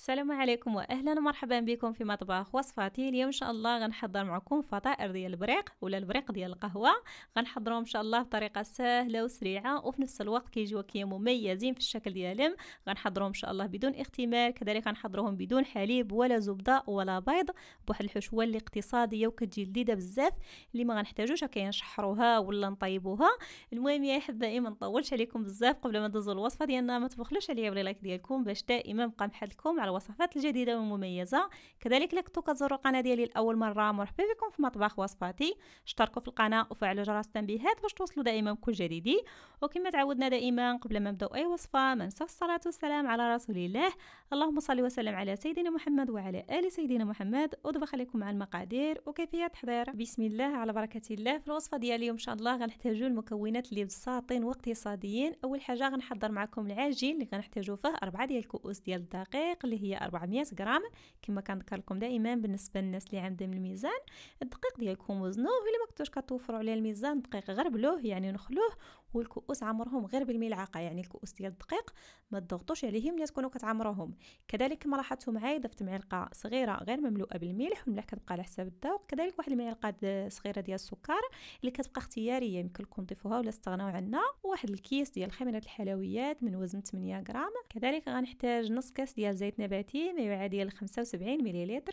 السلام عليكم واهلا ومرحبا بكم في مطبخ وصفاتي اليوم ان شاء الله غنحضر معكم فطائر ديال البريق ولا البريق ديال القهوه غنحضرهم ان شاء الله بطريقه سهله وسريعه وفي نفس الوقت كيجيو كي مميزين في الشكل ديالهم غنحضرهم ان شاء الله بدون اختمال كذلك غنحضرهم بدون حليب ولا زبده ولا بيض بواحد الحشوه اللي اقتصاديه وكتجي لذيذه بزاف اللي ما غنحتاجوش كي نشحروها ولا نطيبوها المهم يا احبائي ما نطولش عليكم بزاف قبل ما ندوزو الوصفه ديالنا ما تبخلوش عليا باللايك ديالكم باش دائما نبقى محلكم على الوصفات الجديدة والمميزة كذلك لك كتزوروا القناة ديالي لأول مرة مرحبا بكم في مطبخ وصفاتي اشتركوا في القناة وفعلوا جرس التنبيهات باش توصلوا دائما بكل جديد وكما تعودنا دائما قبل ما نبداو أي وصفة من ننساو الصلاة والسلام على رسول الله اللهم صل وسلم على سيدنا محمد وعلى آل سيدنا محمد ودبخ عليكم مع المقادير وكيفية التحضير بسم الله على بركة الله في الوصفة ديال اليوم إن شاء الله غنحتاجو المكونات اللي بساطين واقتصاديين أول حاجة غنحضر معكم العجين اللي غنحتاجو فيه أربعة ديال الكؤوس ديال الدقيق اللي هي 400 غرام كما كنذكر لكم دائما بالنسبه للناس اللي عندهم الميزان الدقيق ديالكم وزنوه الا ما كنتوش كتوفروا عليه الميزان دقيق غربلوه يعني نخلوه والكؤوس عمرهم غير بالملعقه يعني الكؤوس ديال الدقيق ما تضغطوش عليهم ملي تكونوا كتعمروهم كذلك كما لاحظتوا معايا ضفت معلقه صغيره غير مملوءه بالملح والملح كتبقى على حساب الذوق كذلك واحد المعلقه صغيره ديال السكر اللي كتبقى اختياريه يمكن لكم تضيفوها ولا استغناو عنها واحد الكيس ديال خميره الحلويات من وزن 8 غرام كذلك غنحتاج نص كاس ديال زيت نباتي ما يعادل 75 مليلتر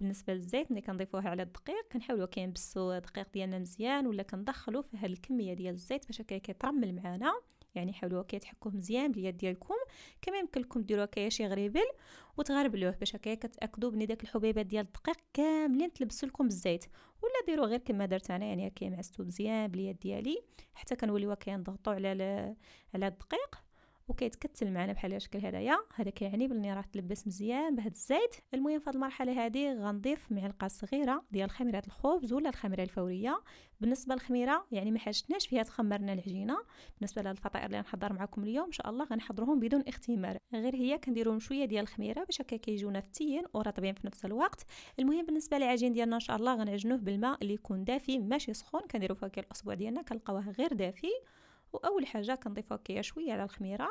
بالنسبه للزيت ملي كنضيفوه على الدقيق كنحاولوا كنبسو الدقيق ديالنا مزيان ولا كندخلو فيه الكميه ديال الزيت باش هكا كيترمل معانا يعني حاولوا كتحكوه مزيان باليد ديالكم كما يمكن لكم ديروا هكايا شي غريبل وتغربلوه باش هكايا كتاكدوا بلي داك الحبيبات ديال الدقيق كاملين تلبسوا لكم بالزيت ولا ديروا غير كما درت انا يعني هكايا معستو مزيان باليد ديالي حتى كنوليو هكايا على على الدقيق وكيتكتل معنا بحال الشكل هذايا هذا كيعني بلي راه تلبس مزيان بهذا الزيت المهم في هذه المرحله هذه غنضيف معلقه صغيره ديال خميره الخبز ولا الخميره الفوريه بالنسبه للخميره يعني ما حاجتناش فيها تخمرنا العجينه بالنسبه للفطائر اللي غنحضر معكم اليوم ان شاء الله غنحضرهم بدون اختمار غير هي كنديرهم شويه ديال الخميره باش هكا كيجيونا فتيين ورطبين في نفس الوقت المهم بالنسبه للعجين ديالنا ان شاء الله غنعجنوه بالماء اللي يكون دافي ماشي سخون كنديرو فوق الاسبوع ديالنا كنلقاوه غير دافي واول حاجه كنضيفو كيا شويه على الخميره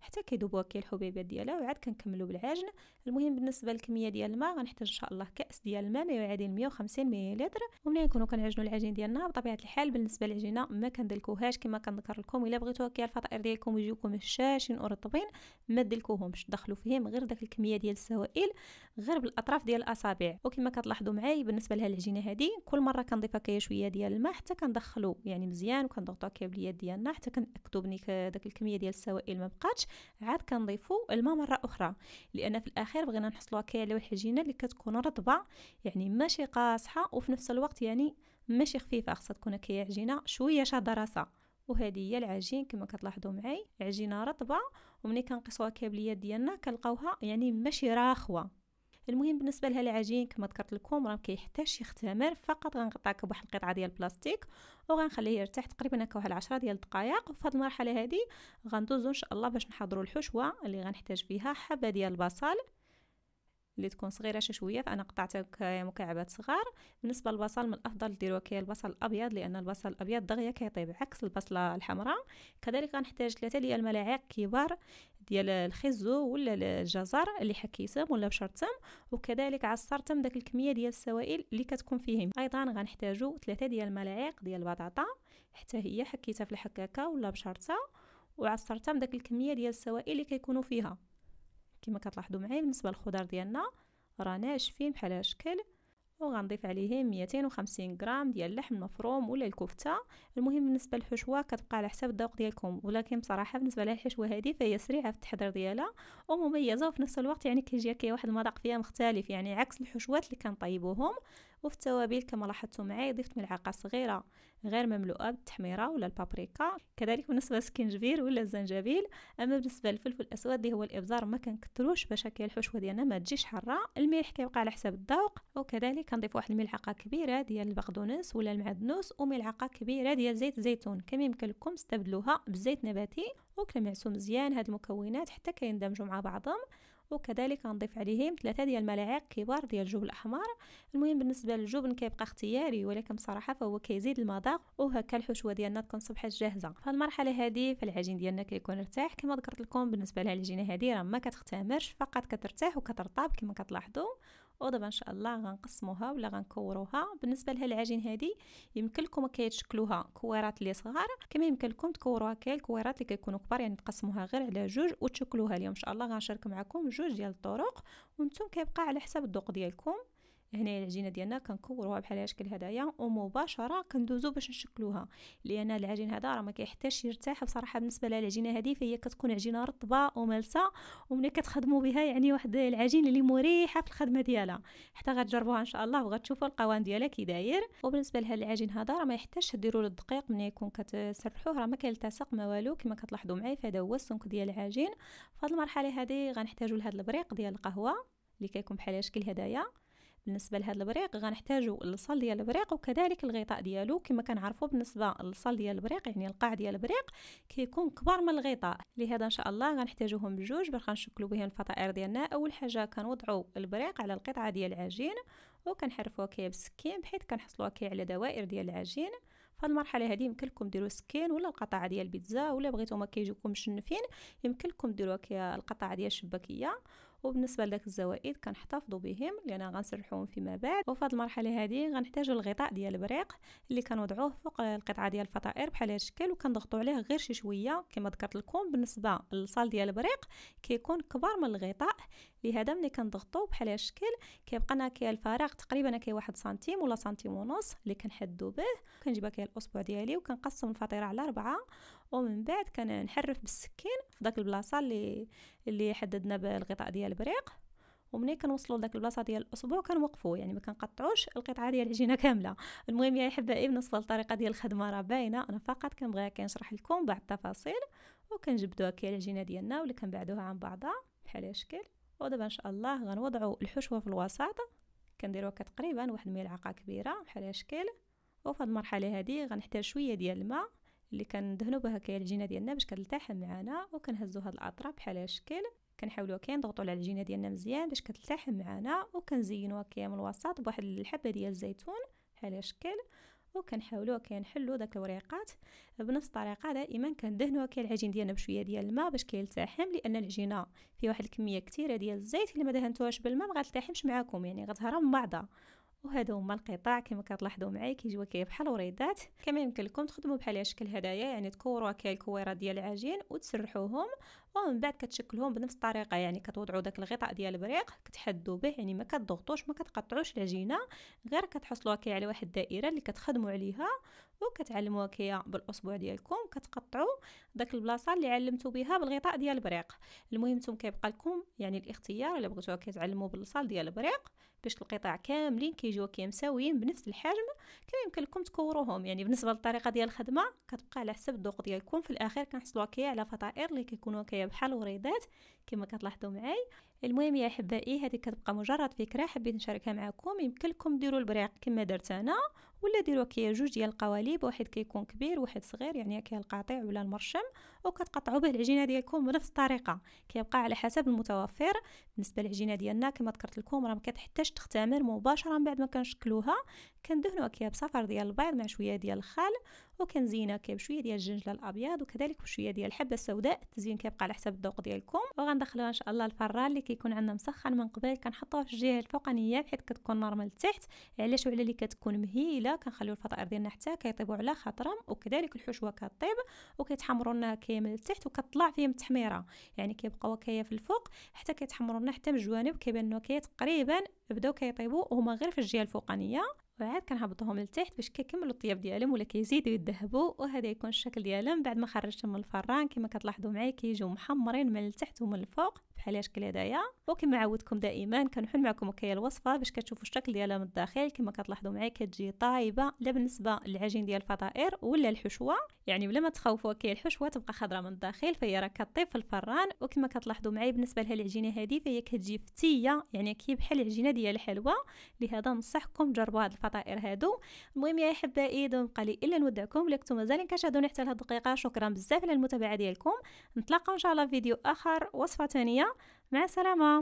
حتى كيذوبوا كي الحبيبات ديالها وعاد كنكملو بالعجن المهم بالنسبه للكميه ديال الماء غنحتاج ان شاء الله كاس ديال الماء ما يعادل 150 مليلتر ومنين نكونوا كنعجنو العجين ديالنا بطبيعه الحال بالنسبه للعجينه ما كندلكوهاش كما كنذكر لكم الا بغيتو هكايا الفطائر ديالكم يجيوكم هشاشين ورطبين ما دلكوهمش دخلوا فيهم غير داك الكميه ديال السوائل غير بالاطراف ديال الاصابع وكما كتلاحظوا معايا بالنسبه لهاد العجينه هذه كل مره كنضيفها هكايا شويه ديال الماء حتى كندخلو يعني مزيان وكنضغطوها هكايا باليد ديالنا حتى كنأكدوا بنيك داك الكميه ديال السوائل ما بقاتش عاد كنضيفوا الماء مره اخرى لان في الاخير بغينا نحصلوا كاله العجينه اللي كتكون رطبه يعني ماشي قاصحه وفي نفس الوقت يعني ماشي خفيفه خاصها تكون كاية عجينه شويه شاده راسها وهذه هي العجين كما كتلاحظوا معي عجينه رطبه وملي كنقيسوها كابليات ديالنا كنلقاوها يعني ماشي راخوه المهم بالنسبه لها العجين كما ذكرت لكم راه مكيحتاجش يختمر فقط غنقطع بواحد القطعه ديال البلاستيك وغنخليه يرتاح تقريبا هكا واحد 10 ديال الدقائق وفي هذه المرحله هذه غندوزو ان شاء الله باش نحضروا الحشوه اللي غنحتاج فيها حبه ديال البصل اللي تكون صغيره شي شويه فانا قطعتها مكعبات صغار بالنسبه للبصل من الافضل ديروا كي البصل الابيض لان البصل الابيض دغيا كيطيب عكس البصله الحمراء كذلك غنحتاج 3 ديال الملاعق كبار ديال الخزو ولا الجزر اللي حكيتهم ولا بشرتهم وكذلك عصرتهم داك الكميه ديال السوائل اللي كتكون فيهم ايضا غنحتاجو ثلاثة ديال الملاعق ديال البطاطا حتى هي حكيتها في الحكاكه ولا بشرتها وعصرتها من داك الكميه ديال السوائل اللي كيكونوا فيها كما كتلاحظوا معايا بالنسبه للخضر ديالنا راه ناشفين بحال الشكل وغنضيف عليه 250 غرام ديال اللحم المفروم ولا الكفته المهم بالنسبه للحشوه كتبقى على حسب الذوق ديالكم ولكن بصراحه بالنسبه للحشوه هذه فهي سريعه في التحضير ديالها ومميزه وفي نفس الوقت يعني كيجي كي واحد المذاق فيها مختلف يعني عكس الحشوات اللي كنطيبوهم وفي التوابل كما لاحظتم معي ضفت ملعقه صغيره غير مملوءه بالتحميره ولا البابريكا كذلك بالنسبه للسكنجبير ولا الزنجبيل اما بالنسبه للفلفل الاسود اللي هو الابزار ما كنكثروش باش هكا الحشوه ديالنا ما تجيش حاره الملح كيبقى على حسب الذوق وكذلك كنضيف واحد الملعقه كبيره ديال البقدونس ولا المعدنوس وملعقه كبيره ديال زيت الزيتون كما يمكن لكم تستبدلوها بزيت نباتي وكنمعسو مزيان هاد المكونات حتى كيندمجوا مع بعضهم وكذلك غنضيف عليهم ثلاثه ديال الملاعق كبار ديال الجبن الاحمر المهم بالنسبه للجبن كيبقى اختياري ولكن بصراحه فهو كيزيد المذاق وهكا الحشوه ديالنا تكون صبحت جاهزه فالمرحله هذه فالعجين ديالنا كيكون ارتاح كما ذكرت لكم بالنسبه للعجينه العجينه هذه راه ما كتختمرش فقط كترتاح وكترطب كما كتلاحظوا ودابا ان شاء الله غنقسموها ولا غنكوروها بالنسبه لها العجين هذه يمكن لكم كيتشكلوها كويرات اللي صغار كما يمكن لكم تكوروها كاين الكويرات اللي كيكونوا كبار يعني تقسموها غير على جوج وتشكلوها اليوم ان شاء الله غنشارك معكم جوج ديال الطرق وانتم كيبقى على حسب الذوق ديالكم هنا العجينه ديالنا كنكوروها بحال هذا الشكل هدايا ومباشره كندوزو باش نشكلوها لان العجين هذا راه ما كيحتاجش يرتاح بصراحه بالنسبه للعجينه هذه فهي كتكون عجينه رطبه وملسه وملي كتخدموا بها يعني واحد العجين اللي مريحه في الخدمه ديالها حتى غتجربوها ان شاء الله وغتشوفوا القوام ديالها كي داير وبالنسبه لهذا العجين هذا راه ما يحتاجش ديروا له الدقيق ملي يكون كتسرحوه راه ما كيلتصق ما والو كما كتلاحظوا معايا فهذا هو السمك ديال العجين فهاد المرحله هذه غنحتاجوا لهذا البريق ديال القهوه اللي كيكون بحال هذا الشكل هدايا بالنسبه لهذا البريق غنحتاجو الصل ديال البريق وكذلك الغطاء ديالو كما كنعرفوا بالنسبه للصل ديال البريق يعني القاع ديال البريق كيكون كبار من الغطاء لهذا ان شاء الله غنحتاجوهم بجوج باش غنشكلوا بهم الفطائر ديالنا اول حاجه كنوضعوا البريق على القطعه ديال العجين وكنحرفوها كي بالسكين بحيث كنحصلوها كي على دوائر ديال العجين في المرحله هذه يمكن لكم ديروا سكين ولا القطعه ديال البيتزا ولا بغيتو ما كيجيكم مشنفين يمكن لكم ديروها كي القطعه ديال الشباكيه وبالنسبه لذاك الزوائد كنحتفظوا بهم لان غنسرحوهم فيما بعد وفي هذه المرحله هذه غنحتاجوا الغطاء ديال البريق اللي كنوضعوه فوق القطعه ديال الفطائر بحال هذا الشكل وكنضغطوا عليه غير شي شويه كما ذكرت لكم بالنسبه للصال ديال البريق كيكون كبار من الغطاء لهذا ملي كنضغطو بحال هاد الشكل كيبقى لنا كي الفراغ تقريبا كي واحد سنتيم ولا سنتيم ونص اللي كنحدو به كنجيبها كي الاصبع ديالي وكنقسم الفطيره على ربعة ومن بعد كنحرف بالسكين في داك البلاصه اللي اللي حددنا بالغطاء ديال البريق ومني كنوصلوا لذاك البلاصه ديال الاسبوع كنوقفوا يعني ما كنقطعوش القطعه ديال العجينه كامله المهم يا حبائي بالنسبه للطريقه ديال الخدمه راه باينه انا فقط كنبغي كنشرح لكم بعض التفاصيل وكنجبدوها كي العجينه ديالنا واللي كنبعدوها عن بعضها بحال هاد الشكل ودابا ان شاء الله غنوضعوا الحشوه في الوسط كنديروها كتقريبا واحد الملعقه كبيره بحال هاد الشكل وفي هاد المرحله هادي غنحتاج شويه ديال الماء اللي كندهنوا بها كاي العجينه ديالنا باش كتلتاح معنا وكنهزوا هاد الاطراف بحال هاد الشكل كنحاولوا كنضغطوا على العجينه ديالنا مزيان باش كتلتاح معنا وكنزينوها كاي من الوسط بواحد الحبه ديال الزيتون بحال هاد الشكل وكنحاولوا كنحلوا داك الوريقات بنفس الطريقه دائما كندهنوا العجين ديالنا بشويه ديال الماء باش كيلتحم لان العجينه فيها واحد الكميه كثيره ديال الزيت اللي ما دهنتوهاش بالماء ما غتلتحمش معاكم يعني غتهرب من بعضها وهذا هما القطاع كما كتلاحظوا معايا كيجيو كي بحال وريدات كما يمكن لكم تخدموا بحال هذا الشكل هدايا يعني تكوروا هكا الكويره ديال العجين وتسرحوهم ومن بعد كتشكلهم بنفس الطريقه يعني كتوضعوا داك الغطاء ديال البريق كتحدوا به يعني ما كتضغطوش ما كتقطعوش العجينه غير كتحصلوها كي على واحد الدائره اللي كتخدموا عليها كتعلموها كيا بالاصبع ديالكم كتقطعوا داك البلاصه اللي علمتوا بها بالغطاء ديال البريق المهم نتوما كيبقى لكم يعني الاختيار الا بغيتوها كتعلموا بالصال ديال البريق باش القطاع كاملين كيجيو كيمساويين بنفس الحجم كما يمكن لكم تكوروهم يعني بالنسبه للطريقه ديال الخدمه كتبقى على حسب الذوق ديالكم في الاخير كنحصلوا كيا على فطائر اللي كيكونوا كيا بحال وريدات كما كتلاحظوا معاي المهم يا احبائي هذه كتبقى مجرد فكره حبيت نشاركها معكم يمكن لكم ديروا البريق كما درت انا ولا ديروا كي جوج ديال القوالب واحد كيكون كبير واحد صغير يعني القطيع ولا المرشم وكتقطعوا به العجينه ديالكم بنفس الطريقه كيبقى على حسب المتوفر بالنسبه للعجينه ديالنا كما ذكرت لكم راه ما كتحتاج تختمر مباشره بعد ما كنشكلوها كندهنو هكا بصفر ديال البيض مع شويه ديال الخل وكنزينها هكا بشويه ديال الجنجله الابيض وكذلك بشويه ديال الحبه السوداء التزيين كيبقى على حسب الذوق ديالكم وغندخلوها ان شاء الله الفران اللي كيكون عندنا مسخن من قبل كنحطوها في الجهه الفوقانيه بحيث كتكون نورمال لتحت علاش وعلى اللي كتكون مهيله كنخليو الفطائر ديالنا حتى كيطيبوا على خاطرهم وكذلك الحشوه كطيب وكيتحمروا لنا كامل لتحت وكطلع فيهم التحميره يعني كيبقاو هكايا في الفوق حتى كيتحمروا لنا حتى من الجوانب كيبان لنا تقريبا بداو كيطيبوا وهما غير في الجهه الفوقانيه وعاد كنهبطوهم لتحت باش كيكملوا الطياب ديالهم ولا كيزيدوا يذهبوا وهذا يكون الشكل ديالهم بعد ما خرجتهم من الفران كما كتلاحظوا معايا كيجيو محمرين من التحت ومن الفوق بحال الشكل هدايا وكما عودتكم دائما كنحل معكم اوكي الوصفه باش كتشوفوا الشكل ديالها من الداخل كما كتلاحظوا معايا كتجي طايبه لا بالنسبه للعجين ديال الفطائر ولا الحشوه يعني بلا ما تخوفوا اوكي الحشوه تبقى خضراء من الداخل فهي راه كطيب في الفران وكما كتلاحظوا معايا بالنسبه لها العجينه هذه فهي كتجي فتيه يعني كي بحال العجينه ديال الحلوه لهذا ننصحكم تجربوا هذا الفطائر هادو المهم يا احبائي دون بقى لي الا نودعكم اللي كنتو مازال كتشاهدوني حتى لهاد الدقيقه شكرا بزاف على المتابعه ديالكم نتلاقاو ان شاء الله فيديو اخر وصفه ثانيه مع السلامه